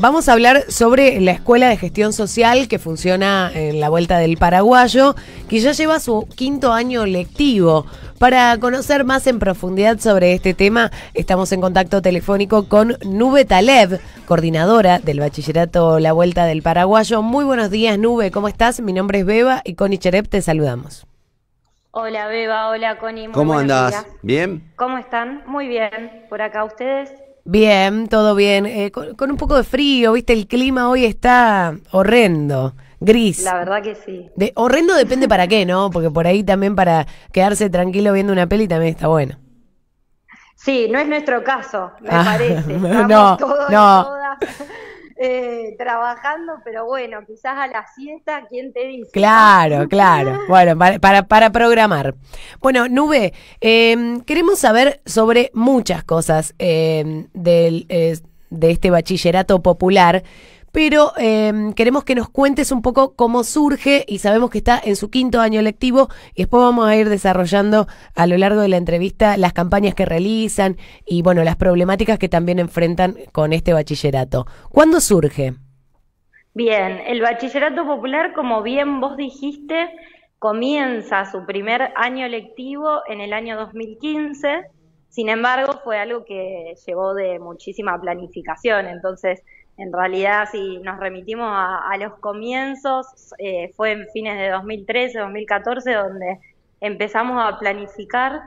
Vamos a hablar sobre la Escuela de Gestión Social que funciona en la Vuelta del Paraguayo, que ya lleva su quinto año lectivo. Para conocer más en profundidad sobre este tema, estamos en contacto telefónico con Nube Taleb, coordinadora del Bachillerato La Vuelta del Paraguayo. Muy buenos días, Nube, ¿cómo estás? Mi nombre es Beba y con Cherep te saludamos. Hola Beba, hola Connie. ¿Cómo andás? ¿Bien? ¿Cómo están? Muy bien. ¿Por acá ustedes? Bien, todo bien. Eh, con, un poco de frío, viste, el clima hoy está horrendo. Gris. La verdad que sí. horrendo depende para qué, ¿no? Porque por ahí también para quedarse tranquilo viendo una peli también está bueno. Sí, no es nuestro caso, me ah, parece. no, no. Eh, trabajando, pero bueno, quizás a la siesta, ¿quién te dice? Claro, claro. Bueno, para, para, programar. Bueno, Nube, em, queremos saber sobre muchas cosas em, del, de este bachillerato popular pero em, queremos que nos cuentes un poco cómo surge y sabemos que está en su quinto año lectivo y después vamos a ir desarrollando a lo largo de la entrevista las campañas que realizan y bueno, las problemáticas que también enfrentan con este bachillerato. ¿Cuándo surge? Bien, el bachillerato popular, como bien vos dijiste, comienza su primer año lectivo en el año 2015. Sin embargo, fue algo que llevó de muchísima planificación. Entonces, en realidad, si nos remitimos a, los comienzos, eh, fue en fines de 2013, 2014, donde empezamos a planificar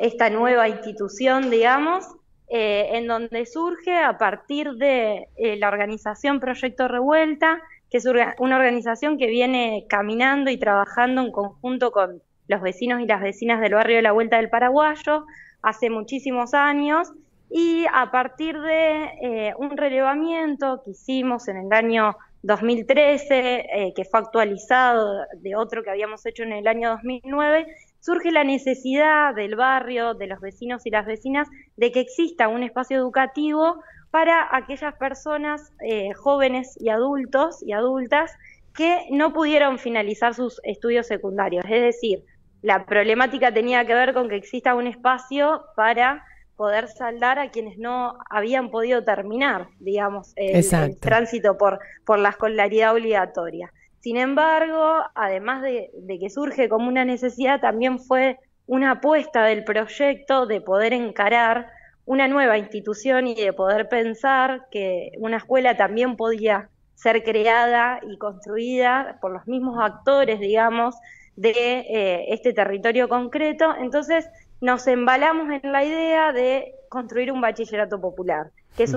esta nueva institución, digamos, eh, en donde surge a partir de eh, la organización Proyecto Revuelta, que es una organización que viene caminando y trabajando en conjunto con los vecinos y las vecinas del barrio de la Vuelta del Paraguayo hace muchísimos años y a partir de eh, un relevamiento que hicimos en el año 2013, eh, que fue actualizado de otro que habíamos hecho en el año 2009, surge la necesidad del barrio, de los vecinos y las vecinas, de que exista un espacio educativo para aquellas personas eh, jóvenes y adultos y adultas que no pudieron finalizar sus estudios secundarios. Es decir, la problemática tenía que ver con que exista un espacio para poder saldar a quienes no habían podido terminar, digamos, el, tránsito por, por la escolaridad obligatoria. Sin embargo, además de, que surge como una necesidad, también fue una apuesta del proyecto de poder encarar una nueva institución y de poder pensar que una escuela también podía ser creada y construida por los mismos actores, digamos, de eh, este territorio concreto. Entonces, nos embalamos en la idea de construir un bachillerato popular, que es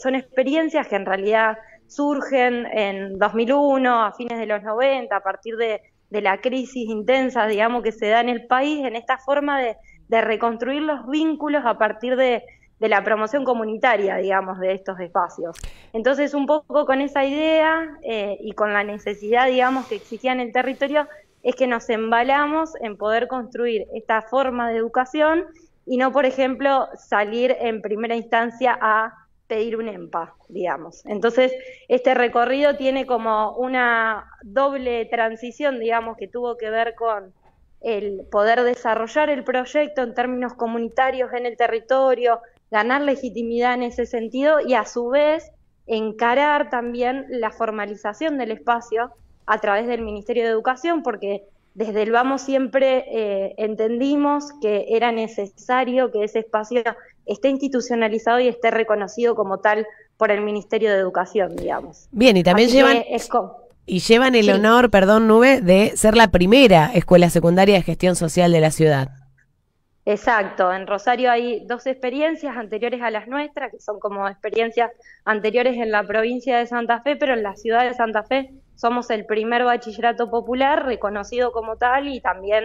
son experiencias que en realidad surgen en 2001, a fines de los 90, a partir de, la crisis intensa, digamos, que se da en el país, en esta forma de, reconstruir los vínculos a partir de, la promoción comunitaria, digamos, de estos espacios. Entonces, un poco con esa idea eh, y con la necesidad, digamos, que existía en el territorio, es que nos embalamos en poder construir esta forma de educación y no, por ejemplo, salir en primera instancia a pedir un EMPA, digamos. Entonces, este recorrido tiene como una doble transición, digamos, que tuvo que ver con el poder desarrollar el proyecto en términos comunitarios en el territorio, ganar legitimidad en ese sentido y a su vez encarar también la formalización del espacio a través del Ministerio de Educación, porque desde el Vamos siempre eh, entendimos que era necesario que ese espacio esté institucionalizado y esté reconocido como tal por el Ministerio de Educación, digamos. Bien, y también llevan... Y llevan el honor, perdón, Nube, de ser la primera escuela secundaria de gestión social de la ciudad. Exacto, en Rosario hay dos experiencias anteriores a las nuestras, que son como experiencias anteriores en la provincia de Santa Fe, pero en la ciudad de Santa Fe somos el primer bachillerato popular reconocido como tal y también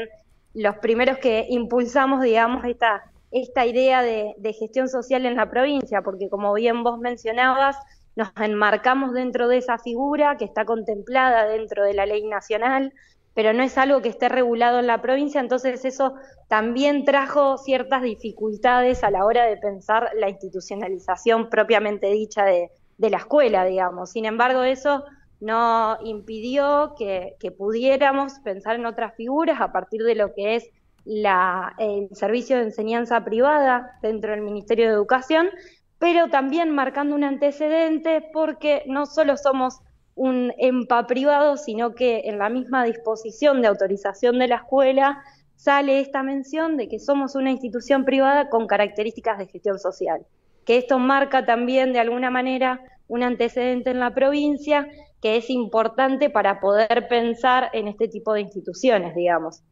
los primeros que impulsamos, digamos, esta, esta idea de, gestión social en la provincia, porque como bien vos mencionabas, nos enmarcamos dentro de esa figura que está contemplada dentro de la ley nacional, pero no es algo que esté regulado en la provincia, entonces eso también trajo ciertas dificultades a la hora de pensar la institucionalización propiamente dicha de, de la escuela, digamos. Sin embargo, eso no impidió que, pudiéramos pensar en otras figuras a partir de lo que es el servicio de enseñanza privada dentro del Ministerio de Educación, pero también marcando un antecedente porque no solo somos un EMPA privado, sino que en la misma disposición de autorización de la escuela sale esta mención de que somos una institución privada con características de gestión social, que esto marca también de alguna manera un antecedente en la provincia que es importante para poder pensar en este tipo de instituciones, digamos.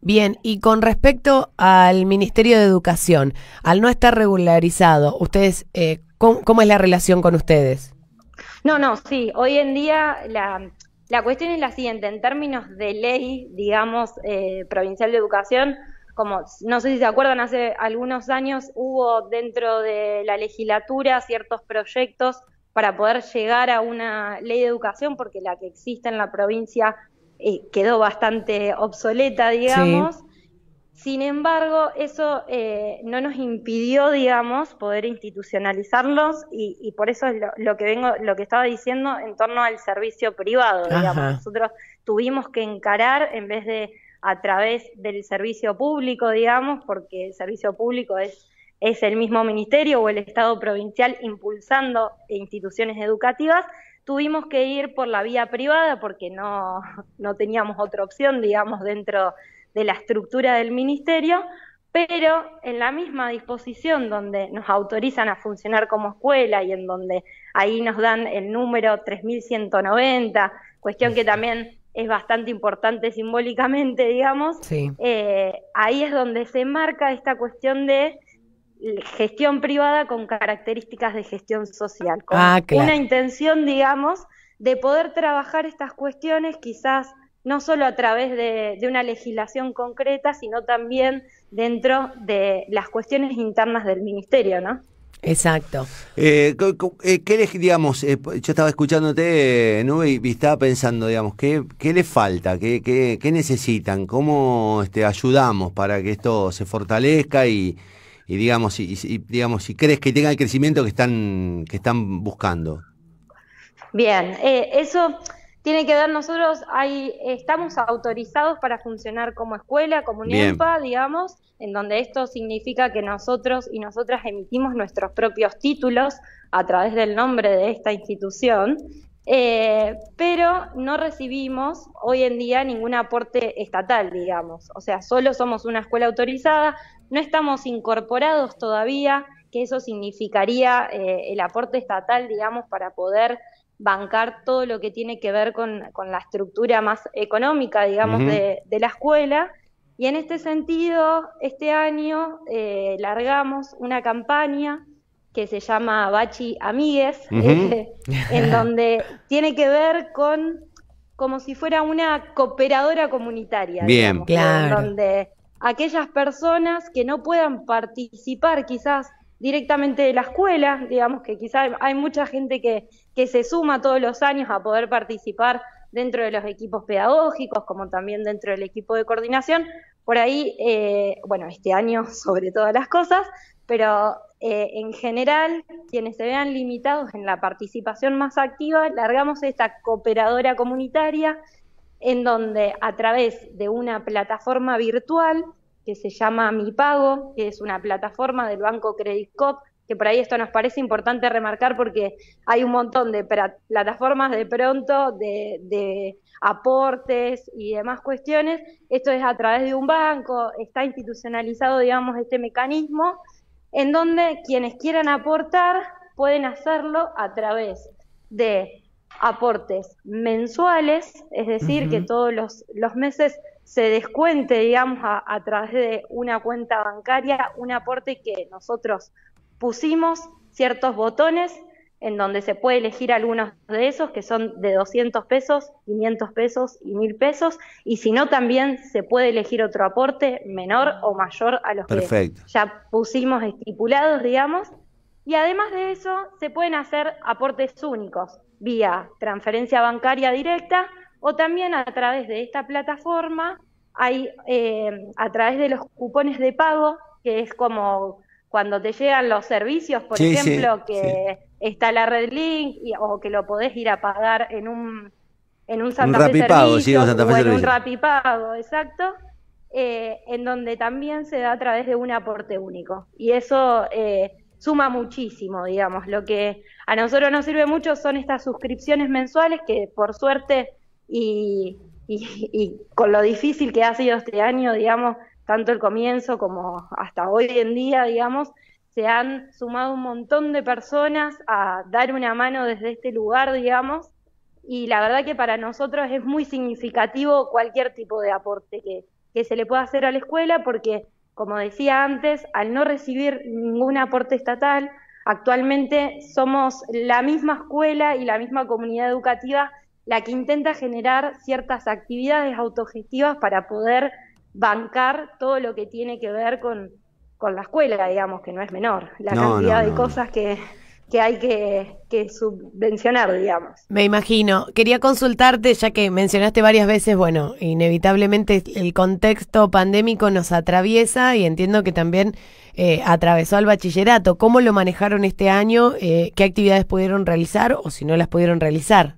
Bien, y con respecto al Ministerio de Educación, al no estar regularizado, ustedes, eh, ¿cómo, es la relación con ustedes? No, no, sí, hoy en día la, la cuestión es la siguiente, en términos de ley, digamos, eh, provincial de educación, como no sé si se acuerdan, hace algunos años hubo dentro de la legislatura ciertos proyectos para poder llegar a una ley de educación, porque la que existe en la provincia eh, quedó bastante obsoleta, digamos. Sin embargo, eso eh, no nos impidió, digamos, poder institucionalizarlos y, y por eso es lo, que vengo, lo que estaba diciendo en torno al servicio privado, digamos. Nosotros tuvimos que encarar en vez de a través del servicio público, digamos, porque el servicio público es es el mismo ministerio o el Estado provincial impulsando instituciones educativas, tuvimos que ir por la vía privada porque no, teníamos otra opción, digamos, dentro de la estructura del ministerio, pero en la misma disposición donde nos autorizan a funcionar como escuela y en donde ahí nos dan el número 3190, cuestión que también es bastante importante simbólicamente, digamos, eh, ahí es donde se marca esta cuestión de gestión privada con características de gestión social, con ah, una intención, digamos, de poder trabajar estas cuestiones quizás no solo a través de, una legislación concreta, sino también dentro de las cuestiones internas del ministerio, ¿no? Exacto. Eh, eh ¿Qué les, digamos, eh, yo estaba escuchándote, eh, y estaba pensando, digamos, ¿qué, qué le falta? ¿Qué, necesitan? ¿Cómo este, ayudamos para que esto se fortalezca y, y digamos, y, digamos, si crees que tenga el crecimiento que están, que están buscando. Bien, eh, eso tiene que ver, nosotros hay, estamos autorizados para funcionar como escuela, como digamos, en donde esto significa que nosotros y nosotras emitimos nuestros propios títulos a través del nombre de esta institución eh, pero no recibimos hoy en día ningún aporte estatal, digamos. O sea, solo somos una escuela autorizada, no estamos incorporados todavía, que eso significaría eh, el aporte estatal, digamos, para poder bancar todo lo que tiene que ver con, la estructura más económica, digamos, de, la escuela. Y en este sentido, este año eh, largamos una campaña que se llama Bachi Amigues, este, en donde tiene que ver con como si fuera una cooperadora comunitaria. Bien, claro. En donde aquellas personas que no puedan participar quizás directamente de la escuela, digamos que quizás hay mucha gente que, se suma todos los años a poder participar dentro de los equipos pedagógicos, como también dentro del equipo de coordinación. Por ahí, eh, bueno, este año sobre todas las cosas, pero eh, en general, quienes se vean limitados en la participación más activa, largamos esta cooperadora comunitaria en donde a través de una plataforma virtual que se llama Mi Pago, que es una plataforma del Banco Credit Cop, que por ahí esto nos parece importante remarcar porque hay un montón de plataformas de pronto, de, de aportes y demás cuestiones. Esto es a través de un banco, está institucionalizado, digamos, este mecanismo en donde quienes quieran aportar pueden hacerlo a través de aportes mensuales, es decir, que todos los, meses se descuente, digamos, a, a, través de una cuenta bancaria, un aporte que nosotros pusimos, ciertos botones en donde se puede elegir algunos de esos, que son de 200 pesos, 500 pesos y 1000 pesos, y si no, también se puede elegir otro aporte menor o mayor a los que ya pusimos estipulados, digamos. Y además de eso, se pueden hacer aportes únicos vía transferencia bancaria directa o también a través de esta plataforma, hay, eh, a través de los cupones de pago, que es como cuando te llegan los servicios, por ejemplo, que está la red link o que lo podés ir a pagar en un en un Santa rapipago, sí, en un rapipago, exacto, eh, en donde también se da a través de un aporte único. Y eso eh, suma muchísimo, digamos. Lo que a nosotros nos sirve mucho son estas suscripciones mensuales que por suerte y con lo difícil que ha sido este año, digamos, tanto el comienzo como hasta hoy en día, digamos, se han sumado un montón de personas a dar una mano desde este lugar, digamos, y la verdad que para nosotros es muy significativo cualquier tipo de aporte que, que se le pueda hacer a la escuela, porque, como decía antes, al no recibir ningún aporte estatal, actualmente somos la misma escuela y la misma comunidad educativa la que intenta generar ciertas actividades autogestivas para poder bancar todo lo que tiene que ver con, con la escuela, digamos, que no es menor, la cantidad de cosas que, que hay que, que, subvencionar, digamos. Me imagino. Quería consultarte, ya que mencionaste varias veces, bueno, inevitablemente el contexto pandémico nos atraviesa y entiendo que también eh, atravesó al bachillerato. ¿Cómo lo manejaron este año? Eh, ¿Qué actividades pudieron realizar o si no las pudieron realizar?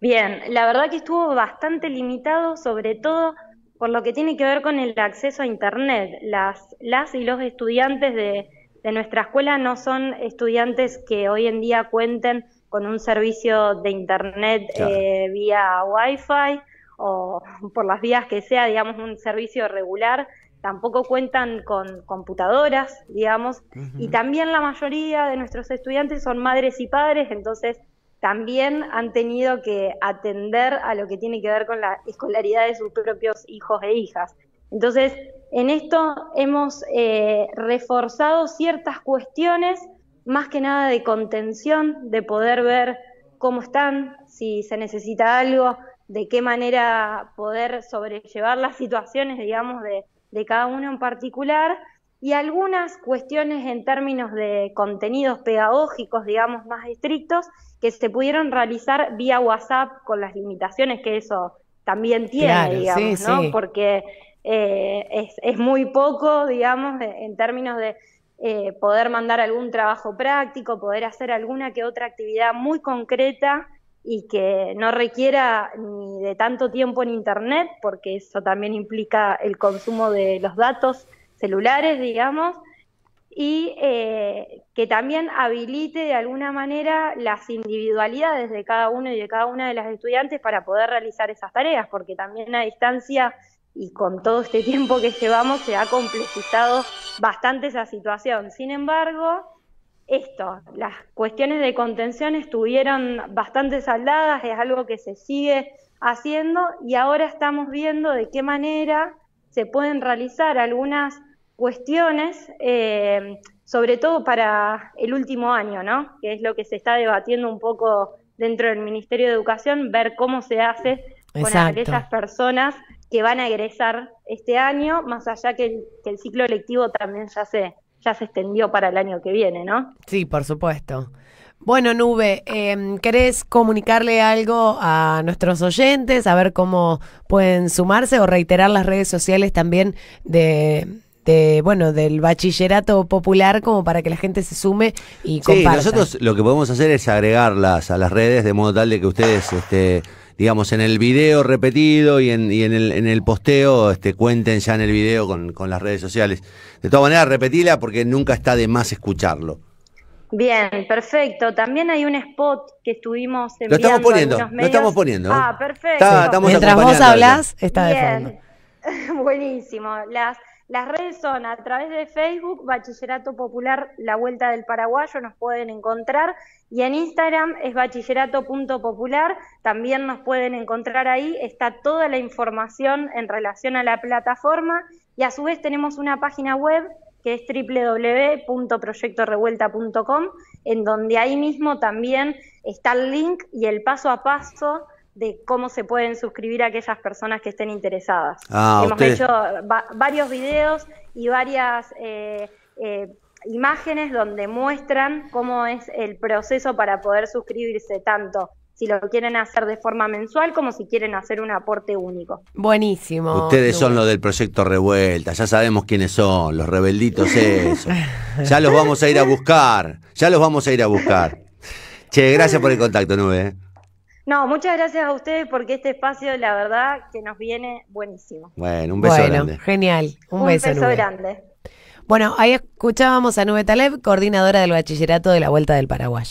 Bien, la verdad que estuvo bastante limitado, sobre todo por lo que tiene que ver con el acceso a Internet. Las, las y los estudiantes de, nuestra escuela no son estudiantes que hoy en día cuenten con un servicio de Internet eh, vía Wi-Fi o por las vías que sea, digamos, un servicio regular. Tampoco cuentan con computadoras, digamos, y también la mayoría de nuestros estudiantes son madres y padres, entonces también han tenido que atender a lo que tiene que ver con la escolaridad de sus propios hijos e hijas. Entonces, en esto hemos eh, reforzado ciertas cuestiones, más que nada de contención, de poder ver cómo están, si se necesita algo, de qué manera poder sobrellevar las situaciones, digamos, de, de cada uno en particular, y algunas cuestiones en términos de contenidos pedagógicos, digamos, más estrictos, que se pudieron realizar vía WhatsApp con las limitaciones que eso también tiene, digamos, ¿no? Porque eh, es, muy poco, digamos, en términos de eh, poder mandar algún trabajo práctico, poder hacer alguna que otra actividad muy concreta y que no requiera ni de tanto tiempo en Internet, porque eso también implica el consumo de los datos celulares, digamos, y eh, que también habilite de alguna manera las individualidades de cada uno y de cada una de las estudiantes para poder realizar esas tareas, porque también a distancia y con todo este tiempo que llevamos se ha complejizado bastante esa situación. Sin embargo, esto, las cuestiones de contención estuvieron bastante saldadas, es algo que se sigue haciendo y ahora estamos viendo de qué manera se pueden realizar algunas cuestiones, eh, sobre todo para el último año, ¿no? que es lo que se está debatiendo un poco dentro del Ministerio de Educación, ver cómo se hace con aquellas personas que van a egresar este año, más allá que el, ciclo lectivo también ya se, ya se extendió para el año que viene, ¿no? Sí, por supuesto. Bueno, Nube, em, ¿querés comunicarle algo a nuestros oyentes, a ver cómo pueden sumarse o reiterar las redes sociales también de, este, bueno del bachillerato popular como para que la gente se sume y sí, nosotros lo que podemos hacer es agregarlas a las redes de modo tal de que ustedes este, digamos en el video repetido y en, el, en el posteo este cuenten ya en el video con, con las redes sociales. De todas maneras repetila porque nunca está de más escucharlo. Bien, perfecto. También hay un spot que estuvimos enviando. Lo estamos poniendo, lo estamos poniendo. Ah, perfecto. Mientras vos hablas, está de fondo. Buenísimo. Las las redes son a través de Facebook, Bachillerato Popular La Vuelta del Paraguayo, nos pueden encontrar. Y en Instagram es bachillerato.popular, también nos pueden encontrar ahí. Está toda la información en relación a la plataforma. Y a su vez tenemos una página web que es www.proyectorevuelta.com, en donde ahí mismo también está el link y el paso a paso de cómo se pueden suscribir a aquellas personas que estén interesadas. Ah, Hemos hecho varios videos y varias eh, eh, imágenes donde muestran cómo es el proceso para poder suscribirse tanto si lo quieren hacer de forma mensual como si quieren hacer un aporte único. Buenísimo. Ustedes son los del proyecto Revuelta, ya sabemos quiénes son, los rebelditos esos. ya los vamos a ir a buscar, ya los vamos a ir a buscar. Che, gracias por el contacto, Nube. ¿eh? No, muchas gracias a ustedes porque este espacio, la verdad, que nos viene buenísimo. Bueno, un beso bueno, Genial, un, un beso, beso grande. Bueno, ahí escuchábamos a Nube Taleb, coordinadora del bachillerato de la Vuelta del Paraguay.